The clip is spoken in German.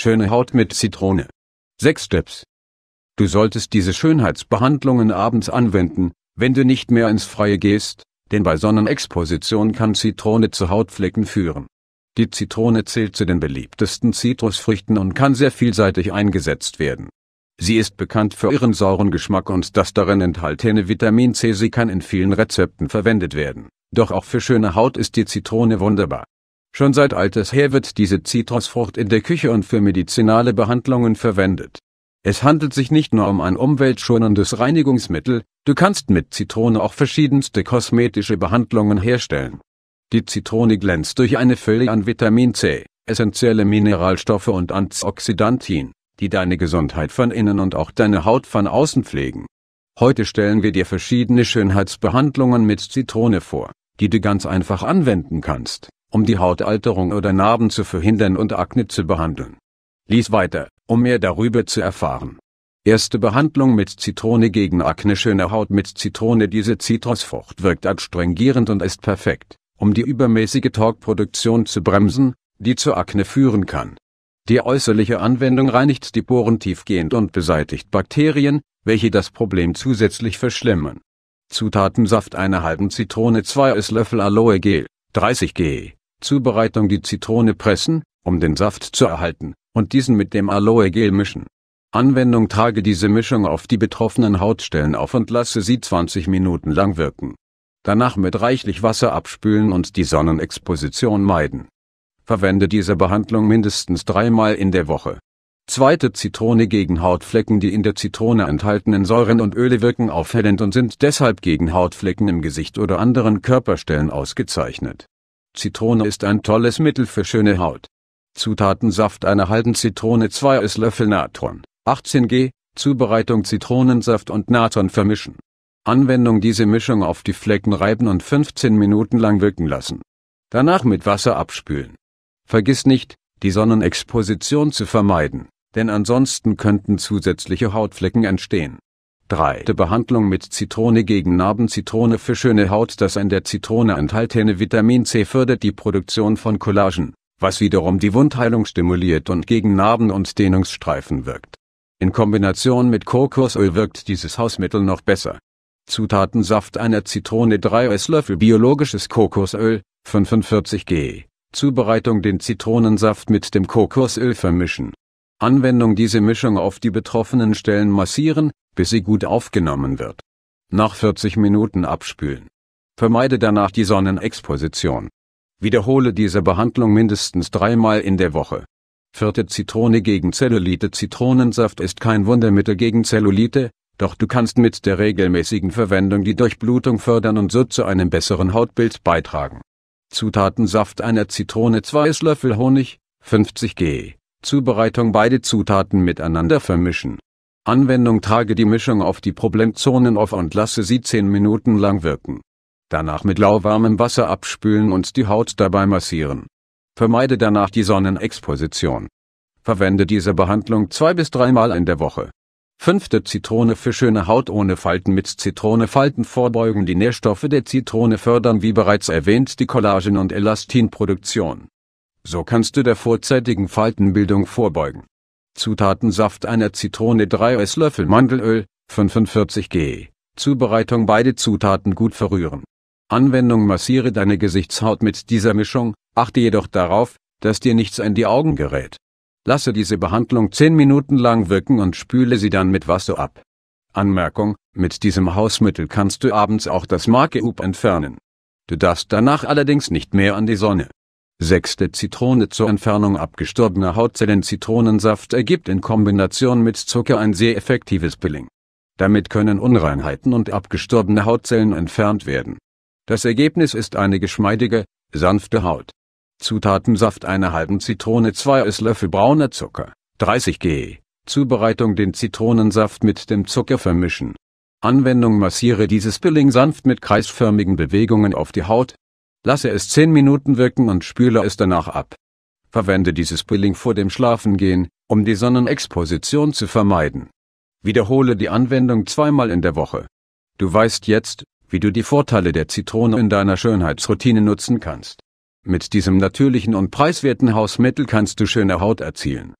Schöne Haut mit Zitrone. 6 Steps. Du solltest diese Schönheitsbehandlungen abends anwenden, wenn du nicht mehr ins Freie gehst, denn bei Sonnenexposition kann Zitrone zu Hautflecken führen. Die Zitrone zählt zu den beliebtesten Zitrusfrüchten und kann sehr vielseitig eingesetzt werden. Sie ist bekannt für ihren sauren Geschmack und das darin enthaltene Vitamin C. Sie kann in vielen Rezepten verwendet werden, doch auch für schöne Haut ist die Zitrone wunderbar. Schon seit alters her wird diese Zitrusfrucht in der Küche und für medizinale Behandlungen verwendet. Es handelt sich nicht nur um ein umweltschonendes Reinigungsmittel, du kannst mit Zitrone auch verschiedenste kosmetische Behandlungen herstellen. Die Zitrone glänzt durch eine Fülle an Vitamin C, essentielle Mineralstoffe und Antioxidantien, die deine Gesundheit von innen und auch deine Haut von außen pflegen. Heute stellen wir dir verschiedene Schönheitsbehandlungen mit Zitrone vor, die du ganz einfach anwenden kannst um die Hautalterung oder Narben zu verhindern und Akne zu behandeln. Lies weiter, um mehr darüber zu erfahren. Erste Behandlung mit Zitrone gegen Akne Schöne Haut mit Zitrone Diese Zitrusfrucht wirkt adstringierend und ist perfekt, um die übermäßige Talgproduktion zu bremsen, die zu Akne führen kann. Die äußerliche Anwendung reinigt die Poren tiefgehend und beseitigt Bakterien, welche das Problem zusätzlich verschlimmern. Zutatensaft einer halben Zitrone 2 Esslöffel Aloe Gel, 30 g Zubereitung die Zitrone pressen, um den Saft zu erhalten, und diesen mit dem Aloe-Gel mischen. Anwendung trage diese Mischung auf die betroffenen Hautstellen auf und lasse sie 20 Minuten lang wirken. Danach mit reichlich Wasser abspülen und die Sonnenexposition meiden. Verwende diese Behandlung mindestens dreimal in der Woche. Zweite Zitrone gegen Hautflecken Die in der Zitrone enthaltenen Säuren und Öle wirken aufhellend und sind deshalb gegen Hautflecken im Gesicht oder anderen Körperstellen ausgezeichnet Zitrone ist ein tolles Mittel für schöne Haut. Zutaten Saft einer halben Zitrone 2 Esslöffel Natron, 18 g, Zubereitung Zitronensaft und Natron vermischen. Anwendung diese Mischung auf die Flecken reiben und 15 Minuten lang wirken lassen. Danach mit Wasser abspülen. Vergiss nicht, die Sonnenexposition zu vermeiden, denn ansonsten könnten zusätzliche Hautflecken entstehen. 3. Die Behandlung mit Zitrone gegen Narben Zitrone für schöne Haut Das in der Zitrone enthaltene Vitamin C fördert die Produktion von Collagen, was wiederum die Wundheilung stimuliert und gegen Narben und Dehnungsstreifen wirkt. In Kombination mit Kokosöl wirkt dieses Hausmittel noch besser. Zutatensaft einer Zitrone 3 Esslöffel biologisches Kokosöl, 45 g. Zubereitung den Zitronensaft mit dem Kokosöl vermischen. Anwendung diese Mischung auf die betroffenen Stellen massieren, bis sie gut aufgenommen wird. Nach 40 Minuten abspülen. Vermeide danach die Sonnenexposition. Wiederhole diese Behandlung mindestens dreimal in der Woche. Vierte Zitrone gegen Zellulite Zitronensaft ist kein Wundermittel gegen Zellulite, doch du kannst mit der regelmäßigen Verwendung die Durchblutung fördern und so zu einem besseren Hautbild beitragen. Zutaten Saft einer Zitrone 2 Esslöffel Honig, 50 g. Zubereitung Beide Zutaten miteinander vermischen. Anwendung trage die Mischung auf die Problemzonen auf und lasse sie 10 Minuten lang wirken. Danach mit lauwarmem Wasser abspülen und die Haut dabei massieren. Vermeide danach die Sonnenexposition. Verwende diese Behandlung zwei bis dreimal in der Woche. Fünfte Zitrone für schöne Haut ohne Falten mit Zitrone Falten vorbeugen Die Nährstoffe der Zitrone fördern wie bereits erwähnt die Kollagen- und Elastinproduktion. So kannst du der vorzeitigen Faltenbildung vorbeugen. Zutaten Saft einer Zitrone 3 Esslöffel Mandelöl, 45 g. Zubereitung Beide Zutaten gut verrühren. Anwendung Massiere deine Gesichtshaut mit dieser Mischung, achte jedoch darauf, dass dir nichts in die Augen gerät. Lasse diese Behandlung 10 Minuten lang wirken und spüle sie dann mit Wasser ab. Anmerkung, mit diesem Hausmittel kannst du abends auch das marke up entfernen. Du darfst danach allerdings nicht mehr an die Sonne. 6. Zitrone zur Entfernung abgestorbener Hautzellen Zitronensaft ergibt in Kombination mit Zucker ein sehr effektives Pilling. Damit können Unreinheiten und abgestorbene Hautzellen entfernt werden. Das Ergebnis ist eine geschmeidige, sanfte Haut. Zutatensaft einer halben Zitrone 2 Esslöffel brauner Zucker, 30 g. Zubereitung den Zitronensaft mit dem Zucker vermischen. Anwendung massiere dieses Pilling sanft mit kreisförmigen Bewegungen auf die Haut, Lasse es 10 Minuten wirken und spüle es danach ab. Verwende dieses Peeling vor dem Schlafengehen, um die Sonnenexposition zu vermeiden. Wiederhole die Anwendung zweimal in der Woche. Du weißt jetzt, wie du die Vorteile der Zitrone in deiner Schönheitsroutine nutzen kannst. Mit diesem natürlichen und preiswerten Hausmittel kannst du schöne Haut erzielen.